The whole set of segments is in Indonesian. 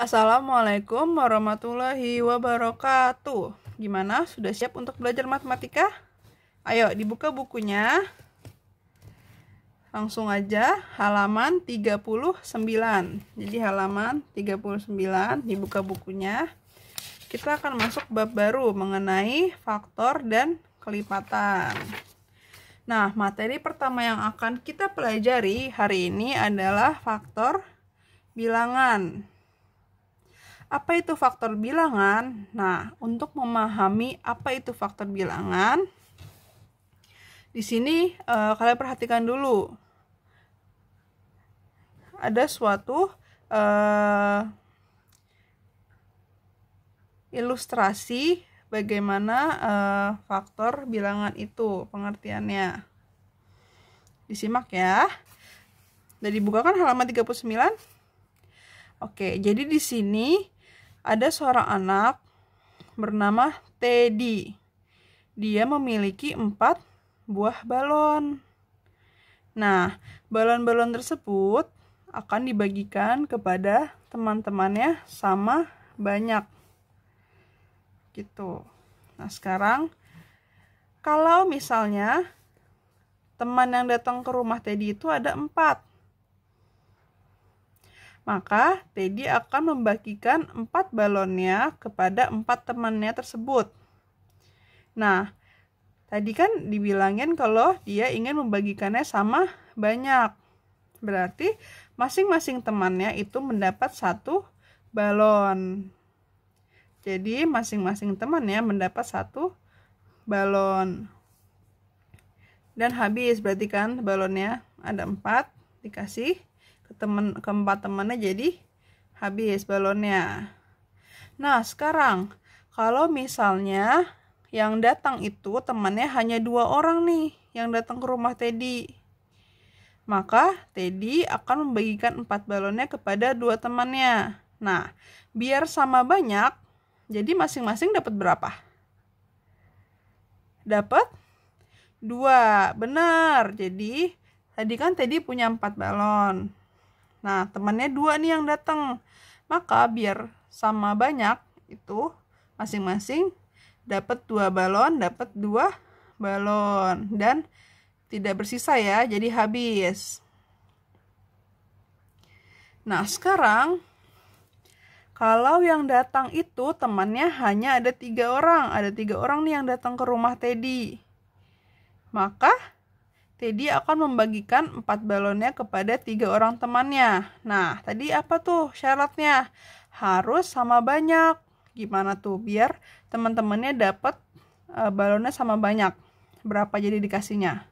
Assalamualaikum warahmatullahi wabarakatuh. Gimana? Sudah siap untuk belajar matematika? Ayo dibuka bukunya. Langsung aja halaman 39. Jadi halaman 39 dibuka bukunya. Kita akan masuk bab baru mengenai faktor dan kelipatan. Nah, materi pertama yang akan kita pelajari hari ini adalah faktor bilangan. Apa itu faktor bilangan? Nah, untuk memahami apa itu faktor bilangan, di sini e, kalian perhatikan dulu. Ada suatu e, ilustrasi bagaimana e, faktor bilangan itu pengertiannya. Disimak ya. buka kan halaman 39. Oke, jadi di sini ada seorang anak bernama Teddy. Dia memiliki empat buah balon. Nah, balon-balon tersebut akan dibagikan kepada teman-temannya sama banyak. Gitu. Nah, sekarang kalau misalnya teman yang datang ke rumah Teddy itu ada empat maka Teddy akan membagikan empat balonnya kepada empat temannya tersebut. Nah, tadi kan dibilangin kalau dia ingin membagikannya sama banyak. Berarti masing-masing temannya itu mendapat satu balon. Jadi masing-masing temannya mendapat satu balon. Dan habis berarti kan balonnya ada empat dikasih temen keempat temennya jadi habis balonnya nah sekarang kalau misalnya yang datang itu temannya hanya dua orang nih yang datang ke rumah Teddy maka Teddy akan membagikan empat balonnya kepada dua temannya nah biar sama banyak jadi masing-masing dapat berapa dapat dua benar jadi tadi kan Teddy punya empat balon Nah, temannya dua nih yang datang. Maka biar sama banyak itu masing-masing dapat dua balon, dapat dua balon dan tidak bersisa ya, jadi habis. Nah, sekarang kalau yang datang itu temannya hanya ada tiga orang. Ada tiga orang nih yang datang ke rumah Teddy. Maka Teddy akan membagikan empat balonnya kepada tiga orang temannya. Nah, tadi apa tuh syaratnya? Harus sama banyak. Gimana tuh biar teman-temannya dapat e, balonnya sama banyak? Berapa jadi dikasihnya?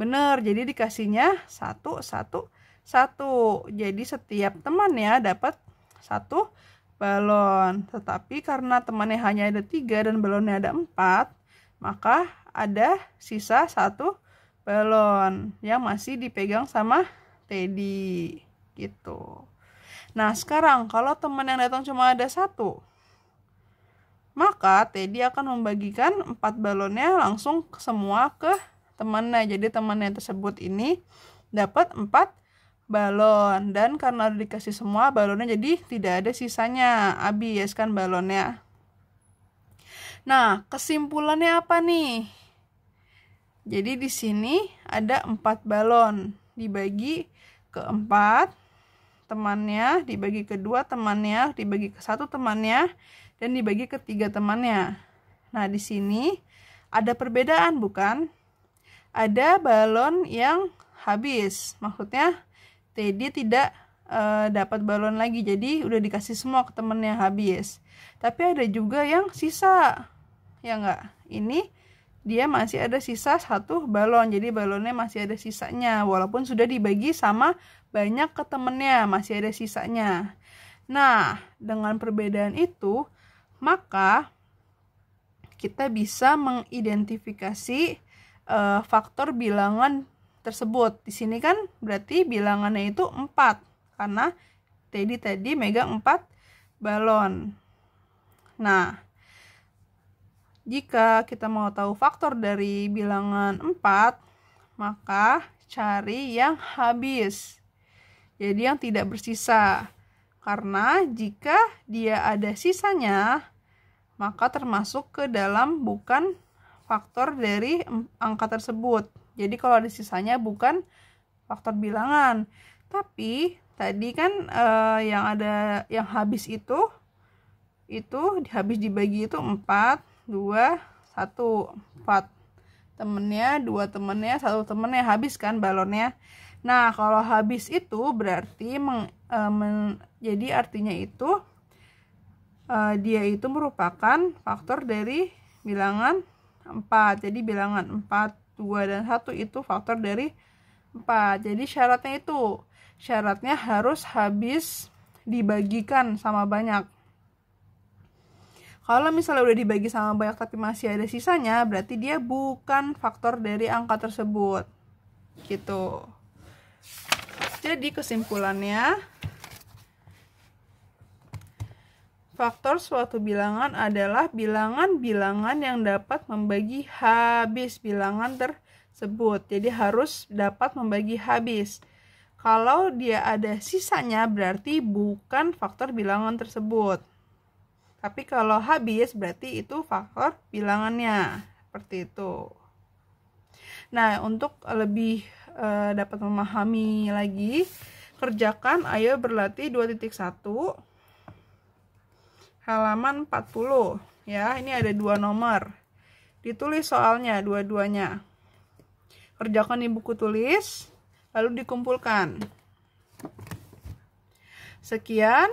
Bener, jadi dikasihnya satu, satu, satu. Jadi setiap temannya dapat satu balon. Tetapi karena temannya hanya ada tiga dan balonnya ada empat, maka ada sisa satu balon yang masih dipegang sama Teddy gitu. Nah sekarang kalau teman yang datang cuma ada satu, maka Teddy akan membagikan empat balonnya langsung semua ke temannya. Jadi temannya tersebut ini dapat empat balon dan karena dikasih semua balonnya jadi tidak ada sisanya habis kan balonnya. Nah, kesimpulannya apa nih? Jadi di sini ada empat balon dibagi ke empat temannya, dibagi ke dua temannya, dibagi ke satu temannya, dan dibagi ke tiga temannya. Nah, di sini ada perbedaan bukan? Ada balon yang habis. Maksudnya Teddy tidak e, dapat balon lagi. Jadi udah dikasih semua ke temennya habis. Tapi ada juga yang sisa. Ya enggak? Ini dia masih ada sisa satu balon jadi balonnya masih ada sisanya walaupun sudah dibagi sama banyak ke temennya masih ada sisanya nah dengan perbedaan itu maka kita bisa mengidentifikasi uh, faktor bilangan tersebut. Di sini kan berarti bilangannya itu 4 karena Teddy tadi megang 4 balon. Nah, jika kita mau tahu faktor dari bilangan 4, maka cari yang habis. Jadi yang tidak bersisa. Karena jika dia ada sisanya, maka termasuk ke dalam bukan faktor dari angka tersebut. Jadi kalau ada sisanya bukan faktor bilangan. Tapi tadi kan eh, yang ada yang habis itu itu habis dibagi itu 4 dua satu empat temennya dua temennya satu temennya habis kan balonnya nah kalau habis itu berarti meng, e, men, jadi artinya itu e, dia itu merupakan faktor dari bilangan empat jadi bilangan empat dua dan satu itu faktor dari empat jadi syaratnya itu syaratnya harus habis dibagikan sama banyak kalau misalnya udah dibagi sama banyak tapi masih ada sisanya, berarti dia bukan faktor dari angka tersebut. Gitu. Jadi kesimpulannya, faktor suatu bilangan adalah bilangan-bilangan yang dapat membagi habis bilangan tersebut. Jadi harus dapat membagi habis. Kalau dia ada sisanya berarti bukan faktor bilangan tersebut. Tapi kalau habis berarti itu faktor bilangannya seperti itu. Nah, untuk lebih e, dapat memahami lagi, kerjakan ayo berlatih 2.1 halaman 40 ya. Ini ada dua nomor. Ditulis soalnya dua-duanya. Kerjakan di buku tulis lalu dikumpulkan. Sekian